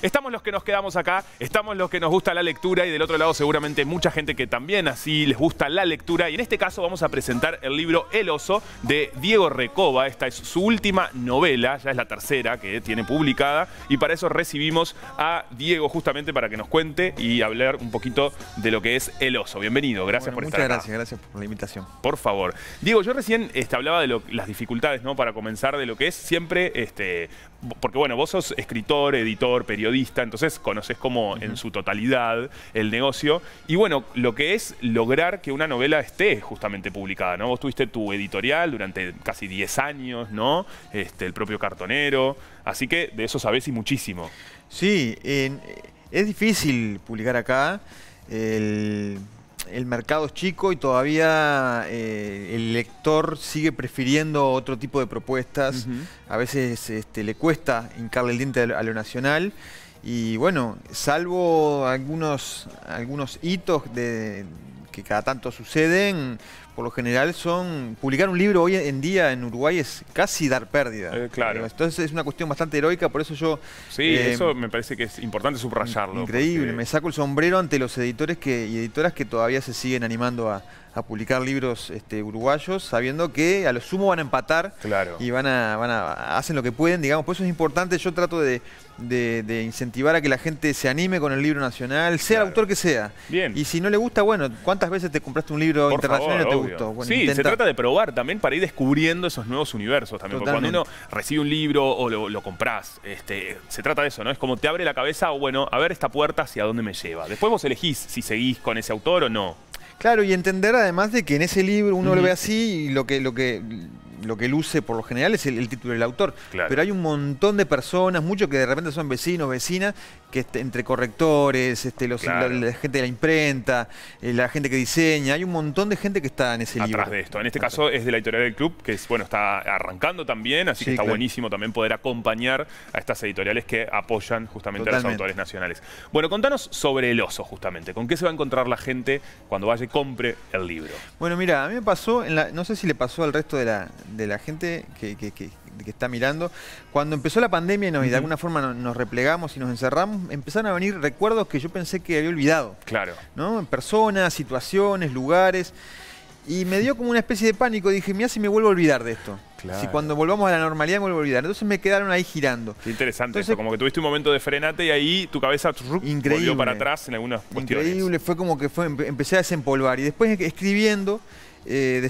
Estamos los que nos quedamos acá, estamos los que nos gusta la lectura y del otro lado seguramente mucha gente que también así les gusta la lectura y en este caso vamos a presentar el libro El oso de Diego Recoba, esta es su última novela, ya es la tercera que tiene publicada y para eso recibimos a Diego justamente para que nos cuente y hablar un poquito de lo que es El oso. Bienvenido, gracias por estar Muchas gracias, gracias por la invitación. Por favor. Diego, yo recién este, hablaba de las dificultades, ¿no? Para comenzar de lo que es siempre este, porque bueno, vos sos escritor, editor, periodista, entonces conoces como en su totalidad el negocio. Y bueno, lo que es lograr que una novela esté justamente publicada, ¿no? Vos tuviste tu editorial durante casi 10 años, ¿no? Este, el propio cartonero. Así que de eso sabés y muchísimo. Sí, es difícil publicar acá. El el mercado es chico y todavía eh, el lector sigue prefiriendo otro tipo de propuestas. A veces este, le cuesta hincarle el diente a lo nacional. Y bueno, salvo algunos, algunos hitos de, que cada tanto suceden, por lo general son... Publicar un libro hoy en día en Uruguay es casi dar pérdida. Eh, claro. Entonces es una cuestión bastante heroica, por eso yo... Sí, eh, eso me parece que es importante subrayarlo. Increíble, me saco el sombrero ante los editores que, y editoras que todavía se siguen animando a, a publicar libros este, uruguayos, sabiendo que a lo sumo van a empatar y van a, van a hacen lo que pueden, digamos. Por eso es importante, yo trato de, incentivar a que la gente se anime con el libro nacional, sea el autor que sea. Bien. Y si no le gusta, bueno, ¿cuántas veces te compraste un libro internacional y no te gustó? sí, se trata de probar también para ir descubriendo esos nuevos universos también. cuando uno recibe un libro o lo, compras, este, se trata de eso, ¿no? Es como te abre la cabeza, o bueno, a ver esta puerta hacia dónde me lleva. Después vos elegís si seguís con ese autor o no. Claro, y entender además de que en ese libro uno lo ve así y lo que, lo que lo que luce por lo general es el, título del autor. Pero hay un montón de personas, muchos que de repente son vecinos, vecinas, que este, entre correctores, este, los, la, gente de la imprenta, eh, la gente que diseña, hay un montón de gente que está en ese libro. Atrás de esto. En este caso es de la editorial del club, que es, bueno, está arrancando también, así que está buenísimo también poder acompañar a estas editoriales que apoyan justamente a los autores nacionales. Bueno, contanos sobre el oso, justamente. ¿Con qué se va a encontrar la gente cuando vaya y compre el libro? Bueno, mira, a mí me pasó, no sé si le pasó al resto de la, de la gente que, está mirando. Cuando empezó la pandemia y, de alguna forma nos, replegamos y nos encerramos, empezaron a venir recuerdos que yo pensé que había olvidado. Claro. ¿No? Personas, situaciones, lugares. Y me dio como una especie de pánico. Dije, mira si me vuelvo a olvidar de esto. Si cuando volvamos a la normalidad me vuelvo a olvidar. Entonces me quedaron ahí girando. interesante eso. Como que tuviste un momento de frenate y ahí tu cabeza increíble. volvió para atrás en algunas cuestiones. Increíble. Fue como que fue, empecé a desempolvar. Y después escribiendo eh,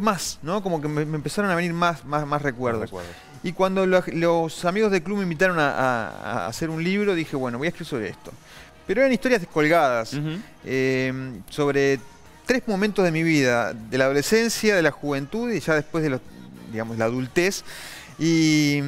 más, ¿no? Como que me, empezaron a venir más, más, más recuerdos. Y cuando los amigos del club me invitaron a, hacer un libro, dije, bueno, voy a escribir sobre esto. Pero eran historias descolgadas, eh, sobre tres momentos de mi vida, de la adolescencia, de la juventud y ya después de los, digamos, la adultez. Y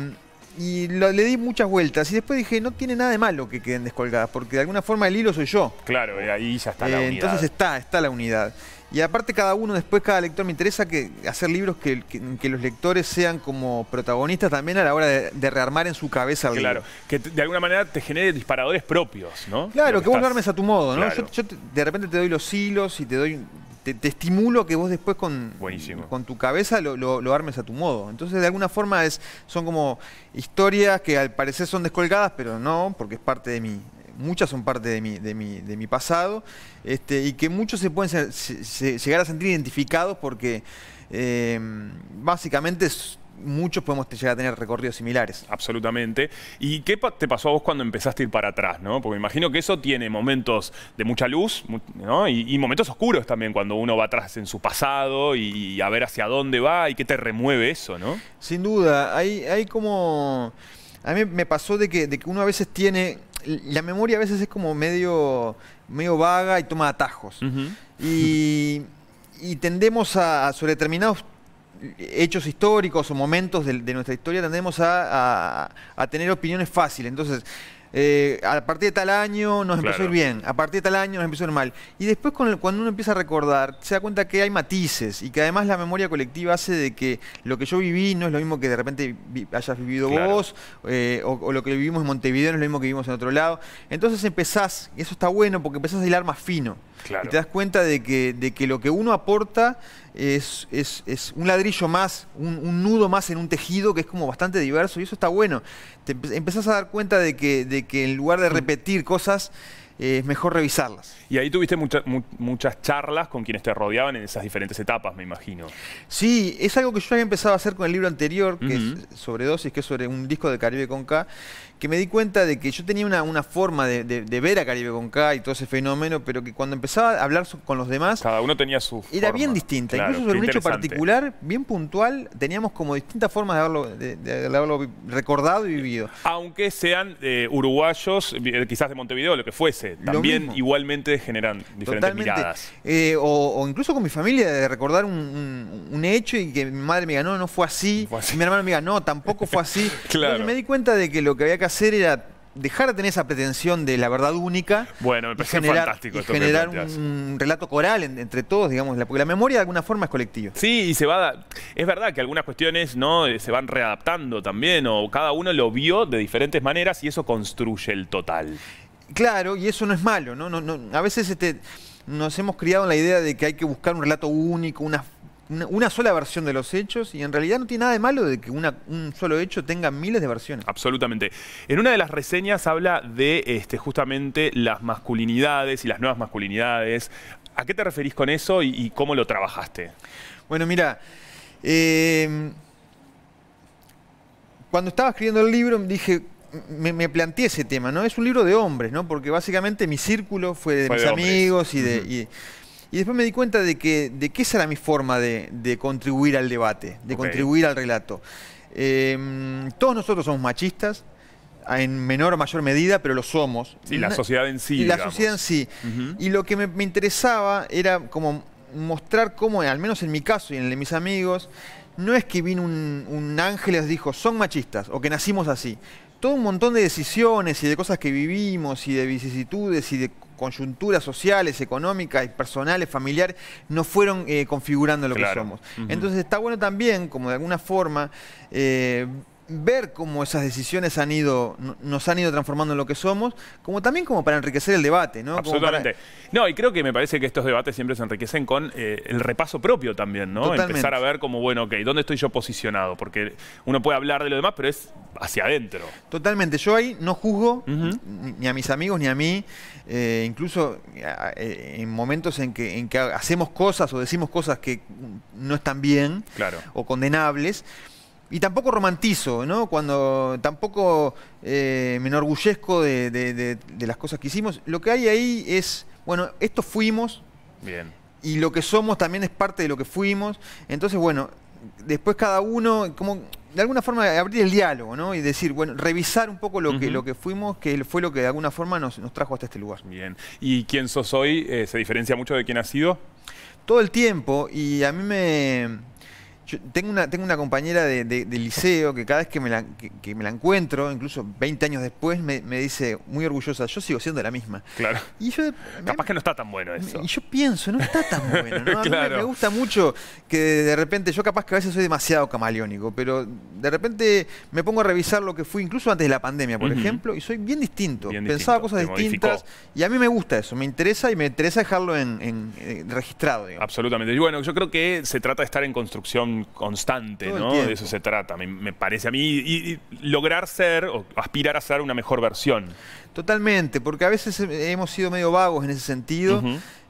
y le di muchas vueltas. Y después dije, no tiene nada de malo que queden descolgadas, porque de alguna forma el hilo soy yo. Claro, ahí ya está la eh, unidad. Entonces está, está la unidad. Y aparte cada uno, después cada lector, me interesa que hacer libros que, que, los lectores sean como protagonistas también a la hora de, rearmar en su cabeza Claro, que de alguna manera te genere disparadores propios, ¿no? Claro, que, vos armes a tu modo, ¿no? Yo, de repente te doy los hilos y te doy te, estimulo que vos después con, con tu cabeza lo, armes a tu modo. Entonces, de alguna forma, es, son como historias que al parecer son descolgadas, pero no, porque es parte de mí. Muchas son parte de mi, de mi, de mi pasado este, y que muchos se pueden llegar a sentir identificados porque eh, básicamente muchos podemos llegar a tener recorridos similares. Absolutamente. ¿Y qué te pasó a vos cuando empezaste a ir para atrás? ¿no? Porque me imagino que eso tiene momentos de mucha luz ¿no? y, momentos oscuros también, cuando uno va atrás en su pasado y, a ver hacia dónde va y qué te remueve eso, ¿no? Sin duda, hay, hay como... A mí me pasó de que, de que uno a veces tiene... La memoria a veces es como medio, medio vaga y toma atajos. Y y tendemos a, sobre determinados hechos históricos o momentos de, nuestra historia tendemos a, tener opiniones fáciles. Entonces, eh, a partir de tal año nos empezó a ir bien, a partir de tal año nos empezó a ir mal. Y después cuando uno empieza a recordar, se da cuenta que hay matices y que además la memoria colectiva hace de que lo que yo viví no es lo mismo que de repente hayas vivido vos, eh, o, o, lo que vivimos en Montevideo no es lo mismo que vivimos en otro lado. Entonces empezás, y eso está bueno porque empezás a hilar más fino. Y te das cuenta de que, de que lo que uno aporta es, es, un ladrillo más, un, nudo más en un tejido que es como bastante diverso y eso está bueno. Te empezás a dar cuenta de que, de que en lugar de mm. repetir cosas, eh, es mejor revisarlas. Y ahí tuviste muchas charlas con quienes te rodeaban en esas diferentes etapas, me imagino. Sí, es algo que yo había empezado a hacer con el libro anterior, que es sobre dosis, que es sobre un disco de Caribe con K, que me di cuenta de que yo tenía una, forma de, ver a Caribe con K y todo ese fenómeno, pero que cuando empezaba a hablar con los demás... Cada uno tenía su Era bien distinta, incluso sobre un hecho particular, bien puntual, teníamos como distintas formas de haberlo, de, recordado y vivido. Aunque sean eh, uruguayos, eh, quizás de Montevideo, lo que fuese también igualmente generan diferentes miradas. Eh, o, incluso con mi familia, de recordar un, hecho y que mi madre me diga, no fue así. Fue así. Y mi hermano me diga, no, tampoco fue así. claro. me di cuenta de que lo que había que hacer era dejar de tener esa pretensión de la verdad única. Bueno, me fantástico. Esto generar un relato coral entre todos, digamos, porque la memoria de alguna forma es colectiva. Sí, y se va. Es verdad que algunas cuestiones no eh, se van readaptando también, o cada uno lo vio de diferentes maneras y eso construye el total. Claro, y eso no es malo, ¿no? a veces este, nos hemos criado en la idea de que hay que buscar un relato único, una, sola versión de los hechos, y en realidad no tiene nada de malo de que un solo hecho tenga miles de versiones. Absolutamente. En una de las reseñas habla de este, justamente las masculinidades y las nuevas masculinidades. ¿A qué te referís con eso y, cómo lo trabajaste? Bueno, mira, eh, cuando estaba escribiendo el libro dije, me, planteé ese tema, ¿no? Es un libro de hombres, ¿no? Porque básicamente mi círculo fue de mis amigos y de, y después me di cuenta de que, de qué esa era mi forma de, de contribuir al debate, de contribuir al relato. Em, todos nosotros somos machistas, en menor o mayor medida, pero lo somos. Y la sociedad en sí. Y la sociedad en sí. Y lo que me, interesaba era como mostrar cómo, al menos en mi caso y en el de mis amigos, no es que vino un, ángel y les dijo, son machistas o que nacimos así. Todo un montón de decisiones y de cosas que vivimos y de vicisitudes y de coyunturas sociales, económicas, personales, familiares, no fueron eh, configurando lo que somos. Entonces está bueno también, como de alguna forma, eh, ver cómo esas decisiones han ido, nos han ido transformando en lo que somos, como también como para enriquecer el debate, ¿no? Absolutamente. No, y creo que me parece que estos debates siempre se enriquecen con eh, el repaso propio también, ¿no? Empezar a ver como, bueno, ok, ¿dónde estoy yo posicionado? Porque uno puede hablar de lo demás, pero es hacia adentro. Totalmente. Yo ahí no juzgo ni a mis amigos ni a mí, eh, incluso eh, en momentos en que, en que hacemos cosas o decimos cosas que no están bien claro. o condenables y tampoco romantizo, ¿no? Cuando tampoco eh, me enorgullezco de, las cosas que hicimos. Lo que hay ahí es, bueno, esto fuimos. Bien. Y lo que somos también es parte de lo que fuimos. Entonces, bueno, después cada uno, como de alguna forma abrir el diálogo, ¿no? Y decir, bueno, revisar un poco lo que lo que fuimos, que fue lo que de alguna forma nos, nos trajo hasta este lugar. Bien. ¿Y quién sos hoy eh, se diferencia mucho de quién has sido? Todo el tiempo, y a mí me, tengo, una, tengo una compañera de, liceo que cada vez que me, la, me la encuentro, incluso 20 años después, me, dice muy orgullosa, yo sigo siendo la misma. Claro. Y yo, Capaz que no está tan bueno eso. Y yo pienso, no está tan bueno. me, gusta mucho que de repente, yo capaz que a veces soy demasiado camaleónico, pero de repente me pongo a revisar lo que fui incluso antes de la pandemia, por ejemplo, y soy bien distinto. Pensaba cosas distintas y a mí me gusta eso, me interesa y me interesa dejarlo en, eh, registrado. Absolutamente. Y bueno, yo creo que se trata de estar en construcción constante, ¿no? De eso se trata, me, parece a mí. y, lograr ser o aspirar a ser una mejor versión. Totalmente, porque a veces hemos sido medio vagos en ese sentido.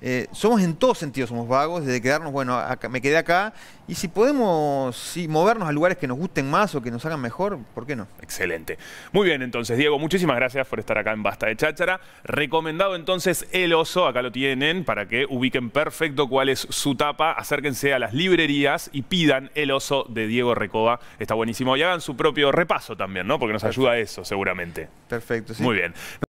Eh, somos en todos sentidos, somos vagos, desde quedarnos, bueno, me quedé acá. Y si podemos movernos a lugares que nos gusten más o que nos hagan mejor, ¿por qué no? Excelente. Muy bien, entonces, Diego, muchísimas gracias por estar acá en Basta de Cháchara. Recomendado entonces El Oso, acá lo tienen, para que ubiquen perfecto cuál es su tapa. Acérquense a las librerías y pidan El Oso de Diego Recoba. Está buenísimo. Y hagan su propio repaso también, ¿no? Porque nos ayuda a eso, seguramente. Perfecto, sí. Muy bien.